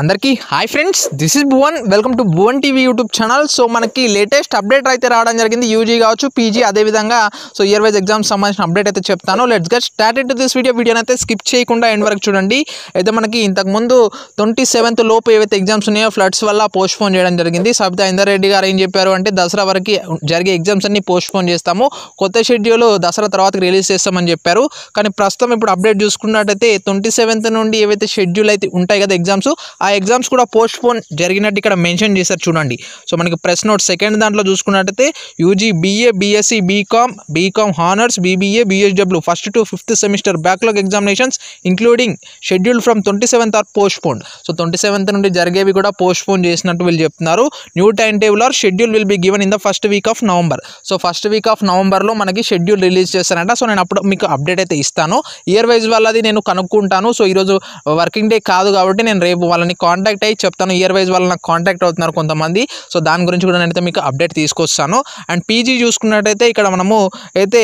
అందరికీ hi friends this is Bhuvan welcome to Bhuvan TV YouTube channel so మనకి latest update అయితే రావడం జరిగింది యూజీ కావచ్చు పీజీ అదేవిధంగా సో ఇయర్ వైజ్ ఎగ్జామ్స్ సంబంధించిన అప్డేట్ అయితే చెప్తాను let's get start into this video వీడియోని అయితే స్కిప్ చేయకుండా ఎండ్ వరకు చూడండి అయితే మనకి ఇంతకుముందు ట్వంటీ సెవెంత్ లోపు ఏవైతే ఎగ్జామ్స్ ఉన్నాయో ఫ్లడ్స్ వల్ల పోస్ట్పోన్ చేయడం జరిగింది సబితా ఇందరెడ్డి గారు ఏం చెప్పారు అంటే దసరా వరకు జరిగే ఎగ్జామ్స్ అన్ని పోస్ట్పోన్ చేస్తాము కొత్త షెడ్యూల్ దసరా తర్వాత రిలీజ్ చేస్తామని చెప్పారు కానీ ప్రస్తుతం ఇప్పుడు అప్డేట్ చూసుకున్నట్టయితే ట్వంటీ నుండి ఏవైతే షెడ్యూల్ అయితే ఉంటాయి కదా ఎగ్జామ్స్ ఆ ఎగ్జామ్స్ కూడా పోస్ట్ పోన్ జరిగినట్టు ఇక్కడ మెన్షన్ చేశారు చూడండి సో మనకి ప్రెస్ నోట్ సెకండ్ దాంట్లో చూసుకున్నట్టయితే UG BA BSc BCom BCom honours BBA BSW first to fifth semester backlog examinations including schedule from twenty seventh or postpone so twenty seventh నుండి జరిగేవి కూడా పోస్ట్ పోన్ చేసినట్టు వీళ్ళు చెప్తున్నారు new time table or schedule will be given in the first week of November so first week of నవంబర్లో మనకి schedule release చేస్తారంట so నేను అప్పుడు మీకు అప్డేట్ అయితే ఇస్తాను ఇయర్ వైజ్ అది నేను కనుక్కుంటాను సో ఈరోజు వర్కింగ్ డే కాదు కాబట్టి నేను రేపు వాళ్ళని కాంటాక్ట్ అయ్యి చెప్తాను ఇయర్ వైజ్ వాళ్ళు నాకు కాంటాక్ట్ అవుతున్నారు కొంతమంది సో దాని గురించి కూడా నేనైతే మీకు అప్డేట్ తీసుకొస్తాను అండ్ పీజీ చూసుకున్నట్టయితే ఇక్కడ మనము అయితే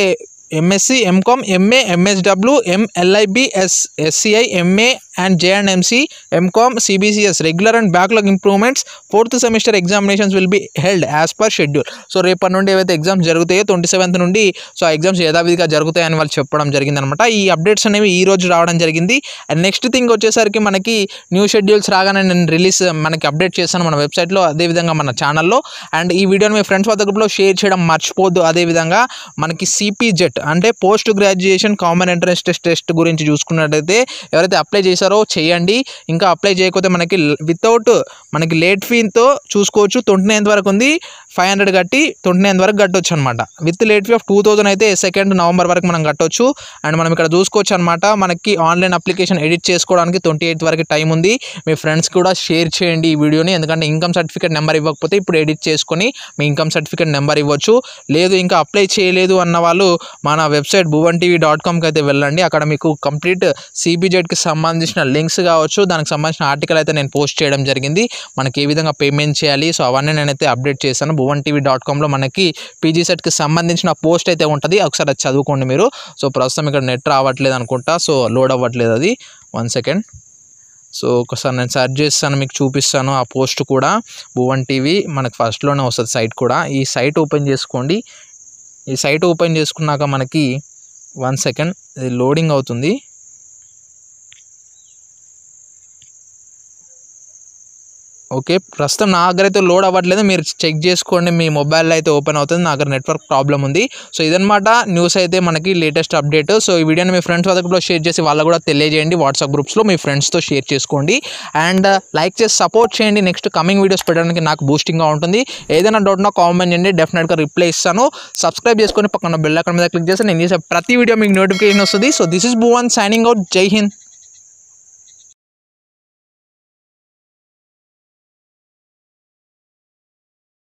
MSc MCom MA MSW MLIBS SCI MA and JNMC MCom CBCS regular and backlog improvements fourth semester examinations will be held as per schedule so రేపటి నుండి ఏవైతే ఎగ్జామ్స్ జరుగుతాయో ట్వంటీ సెవెంత్ నుండి సో ఆ ఎగ్జామ్స్ యథావిధిగా జరుగుతాయని వాళ్ళు చెప్పడం జరిగిందనమాట ఈ అప్డేట్స్ అనేవి ఈ రోజు రావడం జరిగింది అండ్ నెక్స్ట్ థింగ్ వచ్చేసరికి మనకి న్యూ షెడ్యూల్స్ రాగానే నేను రిలీజ్ మనకి అప్డేట్ చేస్తాను మన వెబ్సైట్లో అదేవిధంగా మన ఛానల్లో అండ్ ఈ వీడియోని మీ ఫ్రెండ్స్ వద్ద గ్రూప్లో షేర్ చేయడం మర్చిపోద్దు అదేవిధంగా మనకి సిపిజెట్ అంటే post graduation common entrance test test గురించి చూసుకున్నట్లయితే ఎవరైతే అప్లై చేశారో చేయండి ఇంకా అప్లై చేయకపోతే మనకి వితౌట్ మనకి లేట్ ఫీతో చూసుకోవచ్చు ట్వంటీ నైన్త్ వరకు ఉంది ఫైవ్ హండ్రెడ్ కట్టి ట్వంటీ నైన్ వరకు కట్టొచ్చు అనమాట with late fee of two thousand అయితే సెకండ్ నవంబర్ వరకు మనం కట్టొచ్చు అండ్ మనం ఇక్కడ చూసుకోవచ్చు అనమాట మనకి ఆన్లైన్ అప్లికేషన్ ఎడిట్ చేసుకోవడానికి ట్వంటీ ఎయిత్ వరకు టైం ఉంది మీ ఫ్రెండ్స్ కూడా షేర్ చేయండి ఈ వీడియోని ఎందుకంటే ఇన్కమ్ సర్టిఫికేట్ నెంబర్ ఇవ్వకపోతే ఇప్పుడు ఎడిట్ చేసుకొని మీ ఇన్కమ్ సర్టిఫికేట్ నెంబర్ ఇవ్వచ్చు లేదు ఇంకా అప్లై చేయలేదు అన్న వాళ్ళు మన వెబ్సైట్ భువన్ టీవీ డాట్ కామ్కి అయితే వెళ్ళండి అక్కడ మీకు కంప్లీట్ సిబిజెడ్కి సంబంధించిన లింక్స్ కావచ్చు దానికి సంబంధించిన ఆర్టికల్ అయితే నేను పోస్ట్ చేయడం జరిగింది మనకి ఏ విధంగా పేమెంట్ చేయాలి సో అవన్నీ నేనైతే అప్డేట్ చేశాను భువన్ టీవీ డాట్ కామ్లో మనకి పీజీ సెట్కి సంబంధించిన పోస్ట్ అయితే ఉంటుంది ఒకసారి అది చదువుకోండి మీరు సో ప్రస్తుతం ఇక్కడ నెట్ రావట్లేదు అనుకుంటా సో లోడ్ అవ్వట్లేదు అది వన్ సెకండ్ సో ఒకసారి నేను సెర్చ్ చేస్తాను మీకు చూపిస్తాను ఆ పోస్ట్ కూడా భువన్ టీవీ మనకు ఫస్ట్లోనే వస్తుంది సైట్ కూడా ఈ సైట్ ఓపెన్ చేసుకోండి ఈ సైట్ ఓపెన్ చేసుకున్నాక మనకి వన్ సెకండ్ ఇది లోడింగ్ అవుతుంది ఓకే ప్రస్తుతం నా దగ్గర అయితే లోడ్ అవ్వట్లేదు మీరు చెక్ చేసుకోండి మీ మొబైల్లో అయితే ఓపెన్ అవుతుంది నా దగ్గర నెట్వర్క్ ప్రాబ్లం ఉంది సో ఇదనమాట న్యూస్ అయితే మనకి లేటెస్ట్ అప్డేట్ సో ఈ వీడియోని మీ ఫ్రెండ్స్ వద్ద కూడా షేర్ చేసి వాళ్ళు కూడా తెలియజేయండి వాట్సాప్ గ్రూప్స్లో మీ ఫ్రెండ్స్తో షేర్ చేసుకోండి అండ్ లైక్ చేసి సపోర్ట్ చేయండి నెక్స్ట్ కమింగ్ వీడియోస్ పెట్టడానికి నాకు బూస్టింగ్గా ఉంటుంది ఏదైనా డౌట్ నా కామెంట్ చేయండి డెఫినెట్గా రిప్లై ఇస్తాను సబ్స్క్రైబ్ చేసుకొని పక్కన బెల్ అక్కడ మీద క్లిక్ చేస్తే నేను చేసే ప్రతి వీడియో మీకు నోటిఫికేషన్ వస్తుంది so this is Bhuvan signing out Jai Hind